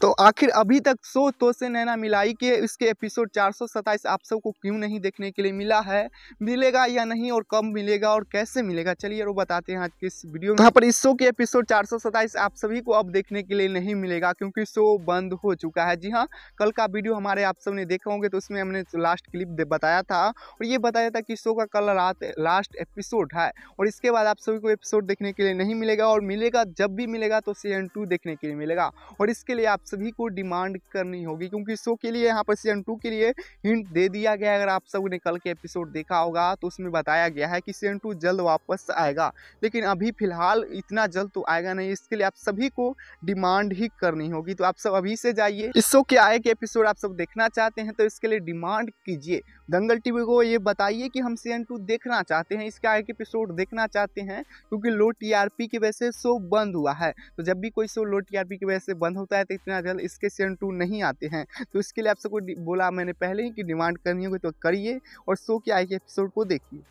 तो आखिर अभी तक सो तो से नैना मिलाई के इसके एपिसोड चार आप सबको क्यों नहीं देखने के लिए मिला है मिलेगा या नहीं और कब मिलेगा और कैसे मिलेगा चलिए वो बताते हैं आज के इस वीडियो में तो यहाँ पर इस शो के एपिसोड चार आप सभी को अब देखने के लिए नहीं मिलेगा क्योंकि शो बंद हो चुका है जी हाँ कल का वीडियो हमारे आप सब ने देखा होंगे तो उसमें हमने लास्ट क्लिप बताया था और ये बताया था कि शो का कल रात लास्ट एपिसोड है और इसके बाद आप सभी को एपिसोड देखने के लिए नहीं मिलेगा और मिलेगा जब भी मिलेगा तो सीजन टू देखने के लिए मिलेगा और इसके लिए आप सभी को डिमांड करनी होगी क्योंकि शो के लिए यहाँ पर सीजन टू के लिए हिंट दे दिया गया अगर आप सब ने कल के एपिसोड देखा होगा तो उसमें बताया गया है कि सीजन टू जल्द वापस आएगा लेकिन अभी फिलहाल इतना जल्द तो आएगा नहीं इसके लिए आप सभी को डिमांड ही करनी होगी तो आप सब अभी से जाइए इस शो के आए के एपिसोड आप सब देखना चाहते हैं तो इसके लिए डिमांड कीजिए दंगल टीवी को ये बताइए कि हम सीजन टू देखना चाहते हैं इसके आगे के एपिसोड देखना चाहते हैं क्योंकि लो टीआरपी की वजह से शो बंद हुआ है तो जब भी कोई शो लो टीआरपी की वजह से बंद होता है तो इतना अगर इसके सीजन टू नहीं आते हैं तो इसके लिए आप सबको बोला मैंने पहले ही कि डिमांड करनी होगी तो करिए और सो के आई के एपिसोड को देखिए